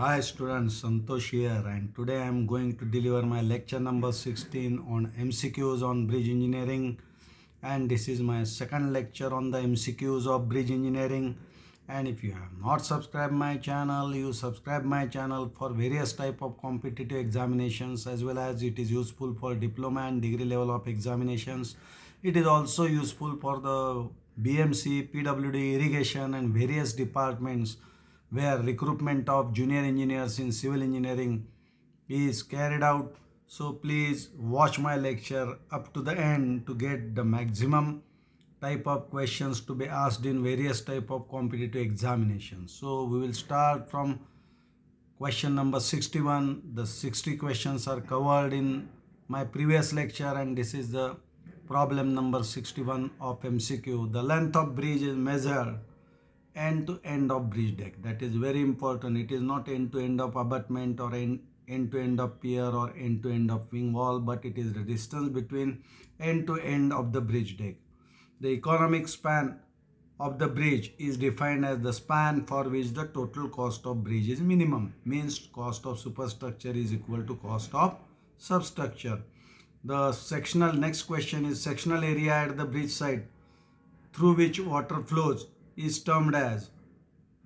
Hi students, Santosh here and today I am going to deliver my lecture number 16 on MCQs on bridge engineering and this is my second lecture on the MCQs of bridge engineering and if you have not subscribed my channel, you subscribe my channel for various type of competitive examinations as well as it is useful for diploma and degree level of examinations. It is also useful for the BMC, PWD, irrigation and various departments where recruitment of junior engineers in civil engineering is carried out. So please watch my lecture up to the end to get the maximum type of questions to be asked in various type of competitive examinations. So we will start from question number 61. The 60 questions are covered in my previous lecture and this is the problem number 61 of MCQ. The length of bridge is measured end to end of bridge deck that is very important it is not end to end of abutment or end to end of pier or end to end of wing wall but it is the distance between end to end of the bridge deck the economic span of the bridge is defined as the span for which the total cost of bridge is minimum means cost of superstructure is equal to cost of substructure the sectional next question is sectional area at the bridge side through which water flows is termed as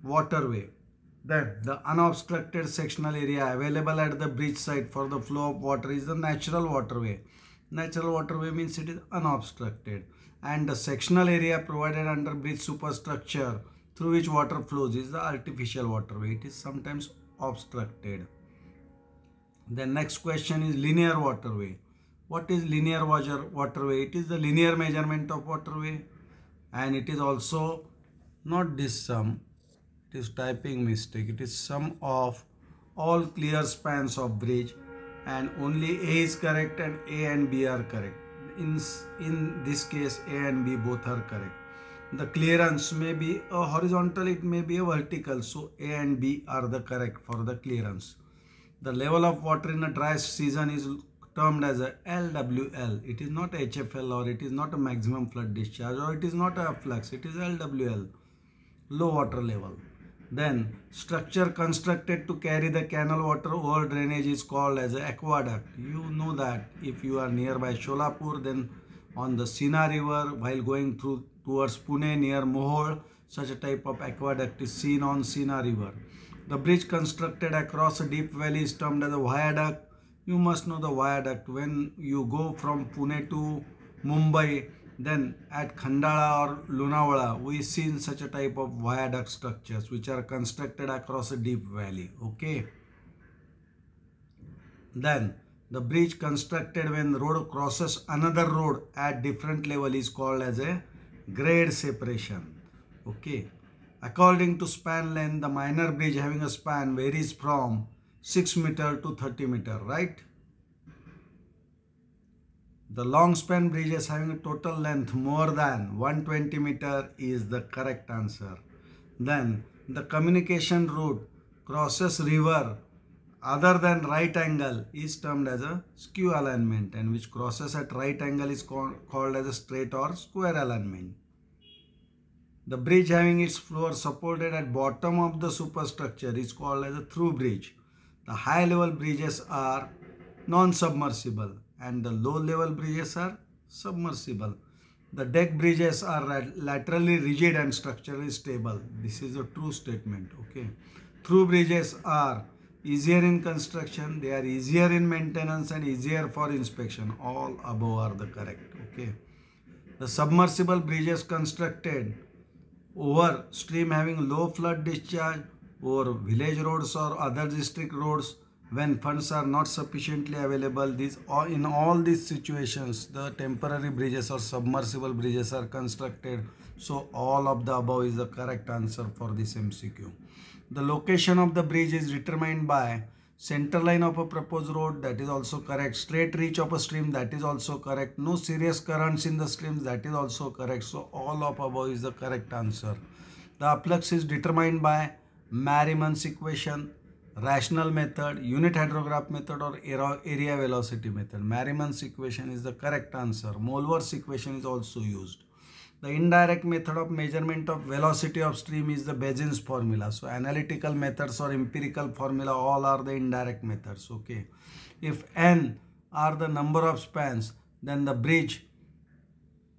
waterway. Then the unobstructed sectional area available at the bridge site for the flow of water is the natural waterway. Natural waterway means it is unobstructed. And the sectional area provided under bridge superstructure through which water flows is the artificial waterway. It is sometimes obstructed. The next question is linear waterway. What is linear water waterway? It is the linear measurement of waterway and it is also not this sum it is typing mistake it is sum of all clear spans of bridge and only a is correct and a and b are correct in in this case a and b both are correct the clearance may be a horizontal it may be a vertical so a and b are the correct for the clearance the level of water in a dry season is termed as a lwl it is not hfl or it is not a maximum flood discharge or it is not a flux it is lwl low water level. Then structure constructed to carry the canal water or drainage is called as aqueduct. You know that if you are nearby Sholapur, then on the Sina river while going through towards Pune near Mohol, such a type of aqueduct is seen on Sina river. The bridge constructed across a deep valley is termed as a viaduct. You must know the viaduct. When you go from Pune to Mumbai, then at Khandala or Lunawala, we've seen such a type of viaduct structures which are constructed across a deep valley. Okay. Then the bridge constructed when road crosses another road at different level is called as a grade separation. Okay. According to span length, the minor bridge having a span varies from 6 meter to 30 meter, right? The long span bridges having a total length more than 120 meter is the correct answer. Then the communication route crosses river other than right angle is termed as a skew alignment and which crosses at right angle is called as a straight or square alignment. The bridge having its floor supported at bottom of the superstructure is called as a through bridge. The high level bridges are non-submersible and the low level bridges are submersible. The deck bridges are laterally rigid and structurally stable. This is a true statement. Okay. Through bridges are easier in construction, they are easier in maintenance and easier for inspection. All above are the correct. Okay. The submersible bridges constructed over stream having low flood discharge or village roads or other district roads when funds are not sufficiently available these or in all these situations the temporary bridges or submersible bridges are constructed so all of the above is the correct answer for this mcq the location of the bridge is determined by center line of a proposed road that is also correct straight reach of a stream that is also correct no serious currents in the streams that is also correct so all of above is the correct answer the flux is determined by merriman's equation rational method, unit hydrograph method or area velocity method. Merriman's equation is the correct answer. Molvar's equation is also used. The indirect method of measurement of velocity of stream is the Bezin's formula. So analytical methods or empirical formula all are the indirect methods. Okay. If n are the number of spans, then the bridge,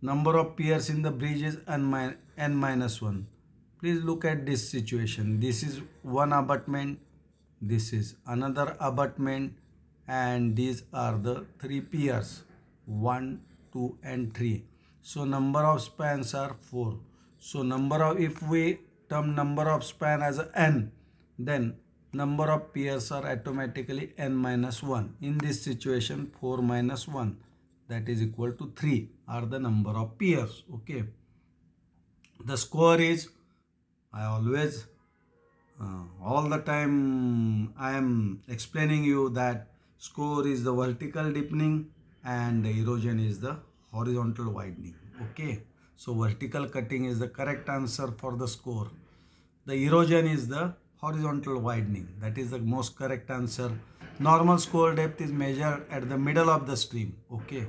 number of piers in the bridge is n, min n minus 1. Please look at this situation. This is one abutment this is another abutment and these are the three piers 1 2 and 3 so number of spans are 4 so number of if we term number of span as n then number of piers are automatically n minus 1 in this situation 4 minus 1 that is equal to 3 are the number of piers okay the score is i always uh, all the time I am explaining you that score is the vertical deepening and erosion is the horizontal widening. Okay. So vertical cutting is the correct answer for the score. The erosion is the horizontal widening. That is the most correct answer. Normal score depth is measured at the middle of the stream. Okay.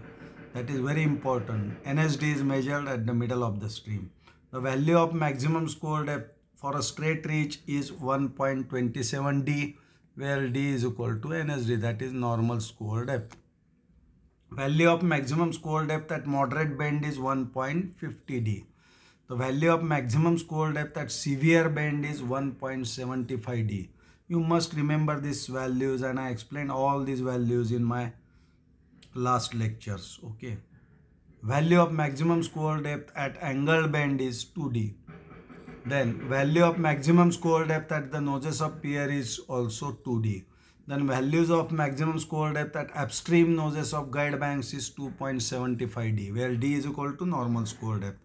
That is very important. NSD is measured at the middle of the stream. The value of maximum score depth for a straight reach is 1.27 D where D is equal to NSD that is normal score depth. Value of maximum score depth at moderate bend is 1.50 D. The value of maximum score depth at severe bend is 1.75 D. You must remember these values and I explained all these values in my last lectures. Okay. Value of maximum score depth at angle bend is 2D then value of maximum score depth at the noses of pier is also 2D. Then values of maximum score depth at upstream noses of guide banks is 2.75D, where D is equal to normal score depth.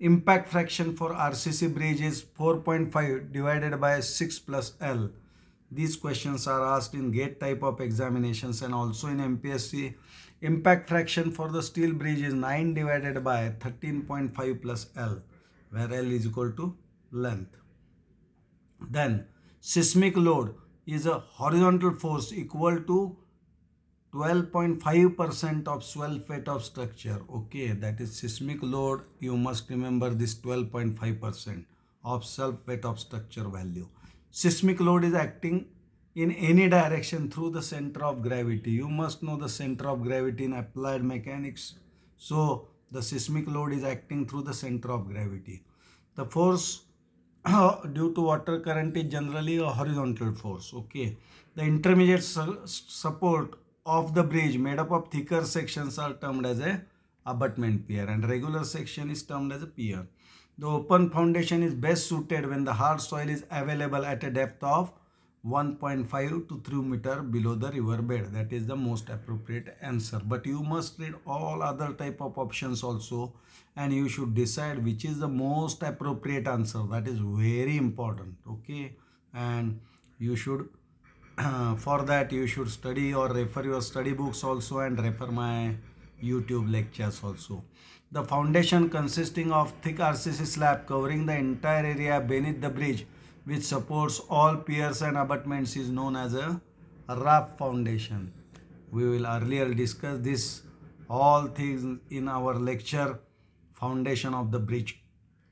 Impact fraction for RCC bridge is 4.5 divided by 6 plus L. These questions are asked in gate type of examinations and also in MPSC. Impact fraction for the steel bridge is 9 divided by 13.5 plus L where L is equal to length. Then seismic load is a horizontal force equal to 12.5% of swell fate of structure. Okay, that is seismic load. You must remember this 12.5% of self weight of structure value. Seismic load is acting in any direction through the center of gravity. You must know the center of gravity in applied mechanics. So, the seismic load is acting through the center of gravity. The force due to water current is generally a horizontal force. Okay. The intermediate su support of the bridge made up of thicker sections are termed as a abutment pier and regular section is termed as a pier. The open foundation is best suited when the hard soil is available at a depth of 1.5 to 3 meter below the river bed that is the most appropriate answer but you must read all other type of options also and you should decide which is the most appropriate answer that is very important okay and you should for that you should study or refer your study books also and refer my youtube lectures also the foundation consisting of thick rcc slab covering the entire area beneath the bridge which supports all piers and abutments is known as a rough foundation. We will earlier discuss this all things in our lecture foundation of the bridge.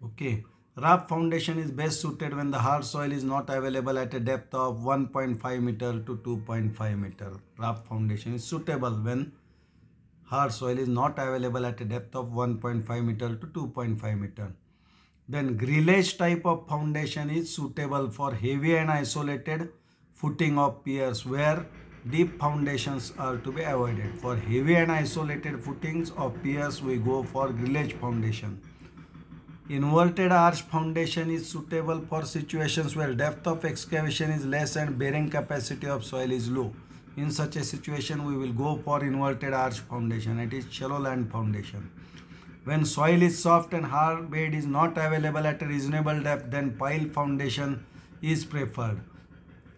Okay. Rough foundation is best suited when the hard soil is not available at a depth of 1.5 meter to 2.5 meter. Rough foundation is suitable when hard soil is not available at a depth of 1.5 meter to 2.5 meter. Then grillage type of foundation is suitable for heavy and isolated footing of piers where deep foundations are to be avoided. For heavy and isolated footings of piers we go for grillage foundation. Inverted arch foundation is suitable for situations where depth of excavation is less and bearing capacity of soil is low. In such a situation, we will go for inverted arch foundation, it is shallow land foundation. When soil is soft and hard bed is not available at a reasonable depth, then pile foundation is preferred.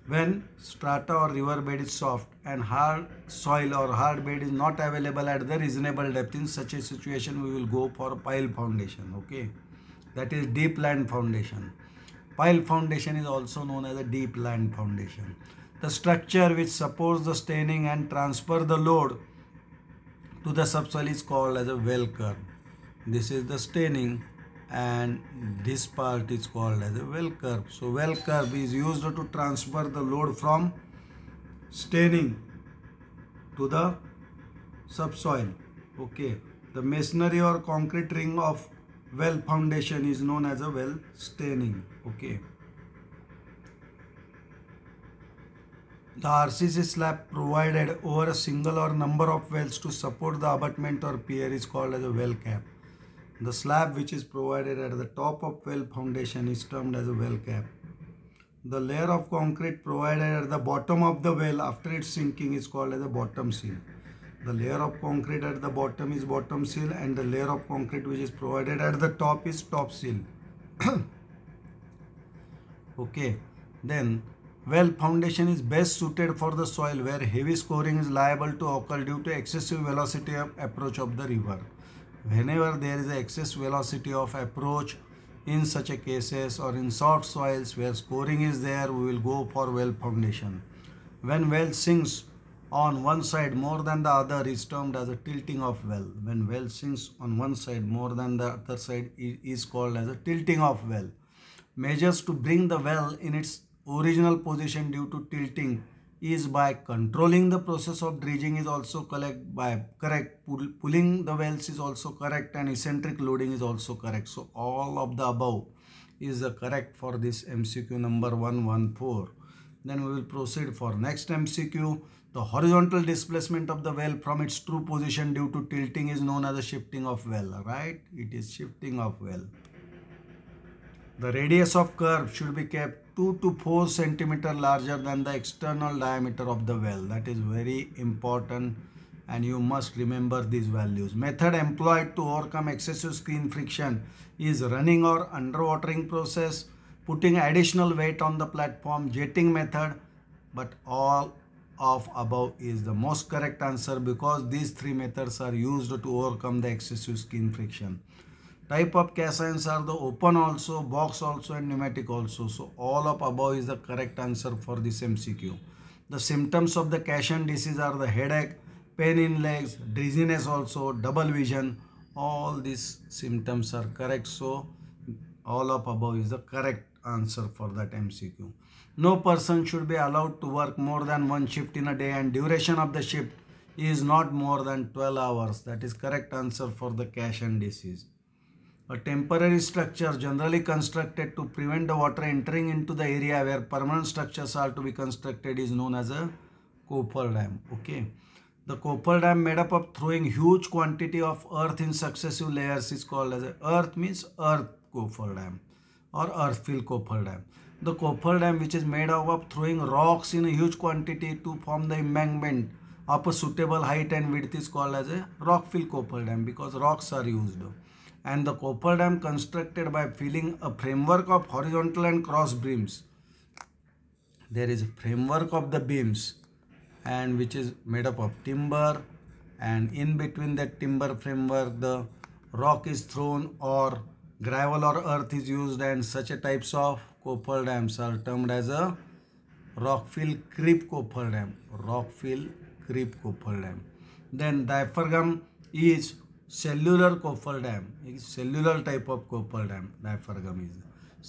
When strata or river bed is soft and hard soil or hard bed is not available at the reasonable depth, in such a situation we will go for pile foundation, okay? That is deep land foundation. Pile foundation is also known as a deep land foundation. The structure which supports the staining and transfer the load to the subsoil is called as a well curve this is the staining and this part is called as a well curve so well curve is used to transfer the load from staining to the subsoil okay the masonry or concrete ring of well foundation is known as a well staining okay The RCC slab provided over a single or number of wells to support the abutment or pier is called as a well cap. The slab which is provided at the top of well foundation is termed as a well cap. The layer of concrete provided at the bottom of the well after its sinking is called as a bottom seal. The layer of concrete at the bottom is bottom seal and the layer of concrete which is provided at the top is top seal. okay, then well foundation is best suited for the soil where heavy scoring is liable to occur due to excessive velocity of approach of the river whenever there is excess velocity of approach in such a cases or in soft soils where scoring is there we will go for well foundation when well sinks on one side more than the other is termed as a tilting of well when well sinks on one side more than the other side is called as a tilting of well measures to bring the well in its original position due to tilting is by controlling the process of dredging is also correct by correct pull, pulling the wells is also correct and eccentric loading is also correct so all of the above is correct for this mcq number 114 then we will proceed for next mcq the horizontal displacement of the well from its true position due to tilting is known as the shifting of well right it is shifting of well the radius of curve should be kept 2 to 4 centimeter larger than the external diameter of the well that is very important and you must remember these values method employed to overcome excessive skin friction is running or underwatering process putting additional weight on the platform jetting method but all of above is the most correct answer because these three methods are used to overcome the excessive skin friction Type of cations are the open also, box also and pneumatic also. So all of above is the correct answer for this MCQ. The symptoms of the cation disease are the headache, pain in legs, dizziness also, double vision. All these symptoms are correct. So all of above is the correct answer for that MCQ. No person should be allowed to work more than one shift in a day and duration of the shift is not more than 12 hours. That is correct answer for the cation disease. A temporary structure generally constructed to prevent the water entering into the area where permanent structures are to be constructed is known as a Koppel dam. Okay. The Koppel dam made up of throwing huge quantity of earth in successive layers is called as a earth means earth Koppel dam or earth-filled Koppel dam. The Koppel dam which is made up of throwing rocks in a huge quantity to form the embankment of a suitable height and width is called as a rock-filled Koppel dam because rocks are used and the copper dam constructed by filling a framework of horizontal and cross beams. There is a framework of the beams and which is made up of timber and in between that timber framework the rock is thrown or gravel or earth is used and such a types of copper dams are termed as a rockfill creep copper dam rockfill creep copper dam then diaphragm is cellular Koppal Dam, cellular type of Koppal Dam, diaphragm is.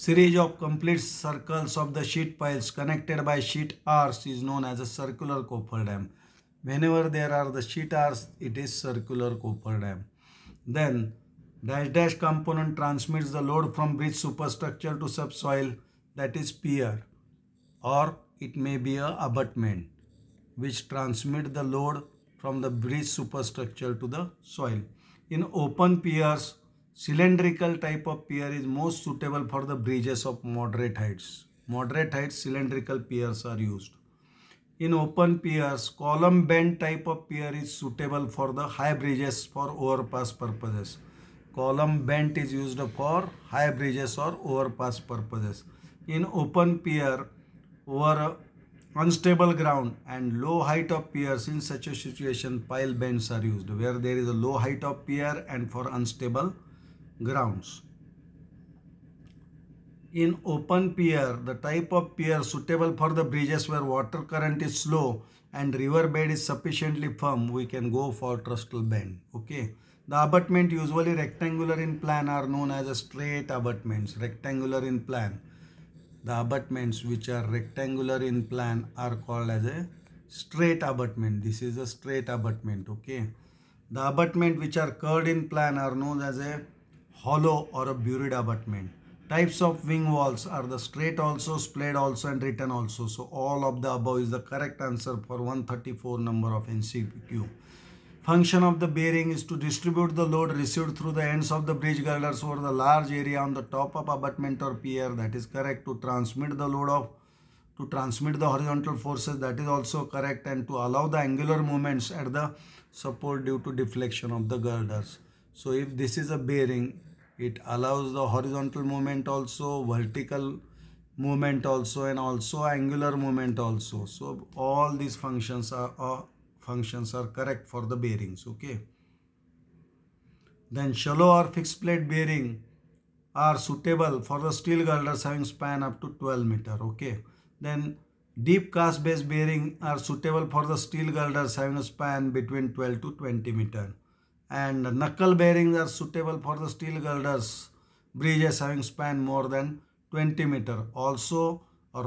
Series of complete circles of the sheet piles connected by sheet arcs is known as a circular Koppal Dam. Whenever there are the sheet arcs, it is circular Koppal Dam. Then dash dash component transmits the load from bridge superstructure to subsoil that is pier or it may be a abutment which transmit the load from the bridge superstructure to the soil in open piers, cylindrical type of pier is most suitable for the bridges of moderate heights. Moderate heights cylindrical piers are used. In open piers, column bend type of pier is suitable for the high bridges for overpass purposes. Column bent is used for high bridges or overpass purposes. In open pier, over unstable ground and low height of piers in such a situation pile bends are used where there is a low height of pier and for unstable grounds in open pier the type of pier suitable for the bridges where water current is slow and river bed is sufficiently firm we can go for thrustal bend okay the abutment usually rectangular in plan are known as a straight abutments rectangular in plan the abutments which are rectangular in plan are called as a straight abutment. This is a straight abutment, okay. The abutment which are curved in plan are known as a hollow or a buried abutment. Types of wing walls are the straight also, splayed also and written also. So all of the above is the correct answer for 134 number of NCQ. Function of the bearing is to distribute the load received through the ends of the bridge girders over the large area on the top of abutment or pier. That is correct. To transmit the load of, to transmit the horizontal forces. That is also correct. And to allow the angular moments at the support due to deflection of the girders. So if this is a bearing, it allows the horizontal movement also, vertical movement also, and also angular movement also. So all these functions are, are functions are correct for the bearings okay then shallow or fixed plate bearing are suitable for the steel girders having span up to 12 meter okay then deep cast base bearing are suitable for the steel girders having a span between 12 to 20 meter and knuckle bearings are suitable for the steel girders bridges having span more than 20 meter also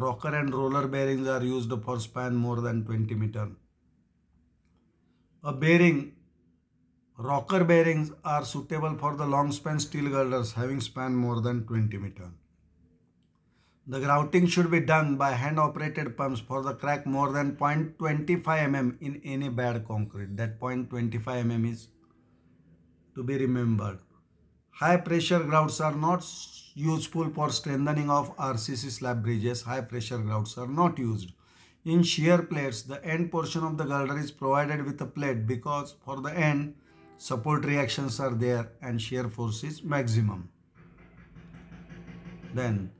rocker and roller bearings are used for span more than 20 meter a bearing rocker bearings are suitable for the long span steel girders having span more than 20 meter. The grouting should be done by hand operated pumps for the crack more than 0.25 mm in any bad concrete. That 0.25 mm is to be remembered. High pressure grouts are not useful for strengthening of RCC slab bridges. High pressure grouts are not used. In shear plates, the end portion of the girder is provided with a plate because for the end, support reactions are there and shear force is maximum. Then,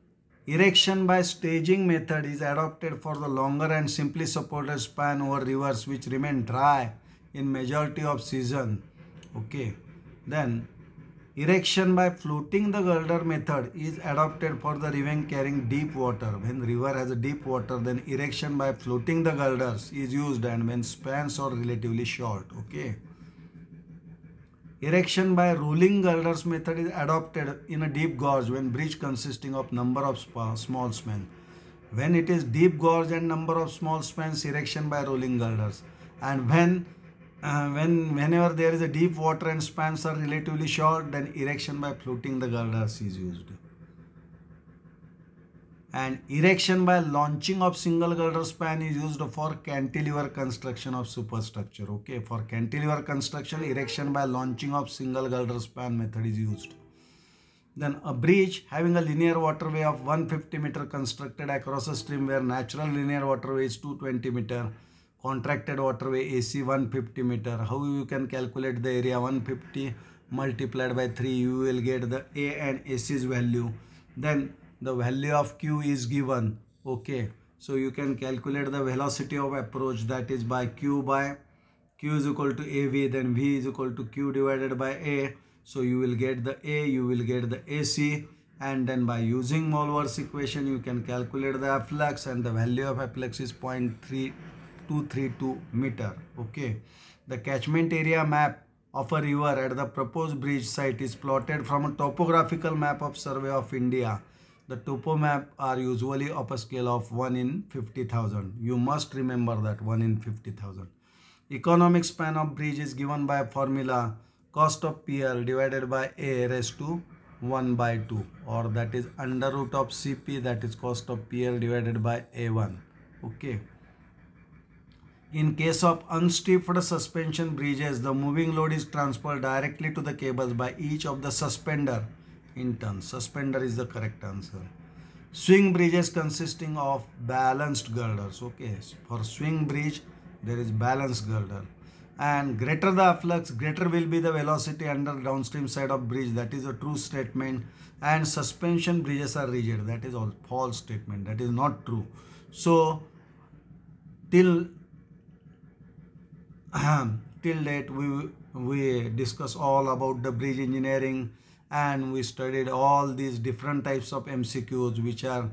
erection by staging method is adopted for the longer and simply supported span over rivers which remain dry in majority of season. Okay. Then, Erection by floating the girder method is adopted for the river carrying deep water. When river has deep water, then erection by floating the girders is used and when spans are relatively short. Okay. Erection by rolling girders method is adopted in a deep gorge when bridge consisting of number of small spans. When it is deep gorge and number of small spans, erection by rolling girders. And when uh, when whenever there is a deep water and spans are relatively short, then erection by floating the girders is used. And erection by launching of single girder span is used for cantilever construction of superstructure. Okay, for cantilever construction, erection by launching of single girder span method is used. Then a bridge having a linear waterway of 150 meter constructed across a stream where natural linear waterway is 220 meter contracted waterway AC 150 meter. How you can calculate the area 150 multiplied by 3 you will get the A and AC's value. Then the value of Q is given. Okay. So you can calculate the velocity of approach that is by Q by Q is equal to AV then V is equal to Q divided by A. So you will get the A, you will get the AC and then by using Molvar's equation you can calculate the flux and the value of flux is 0.3 232 meter okay the catchment area map of a river at the proposed bridge site is plotted from a topographical map of survey of india the topo map are usually of a scale of 1 in 50000 you must remember that 1 in 50000 economic span of bridge is given by formula cost of pier divided by a raised to 1 by 2 or that is under root of cp that is cost of pier divided by a1 okay in case of unstiffed suspension bridges, the moving load is transferred directly to the cables by each of the suspender in turn. Suspender is the correct answer. Swing bridges consisting of balanced girders. Okay, for swing bridge, there is balanced girder. And greater the afflux, greater will be the velocity under downstream side of bridge. That is a true statement. And suspension bridges are rigid. That is all false statement. That is not true. So, till till date we we discuss all about the bridge engineering and we studied all these different types of mcqs which are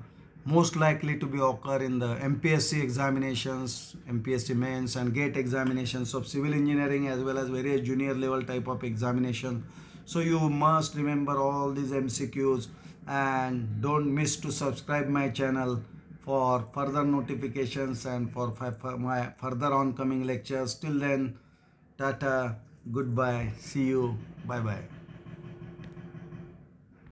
most likely to be occur in the mpsc examinations mpsc mains and gate examinations of civil engineering as well as various junior level type of examination so you must remember all these mcqs and don't miss to subscribe my channel for further notifications and for, my further oncoming lectures. Till then, tata, goodbye, see you, bye bye.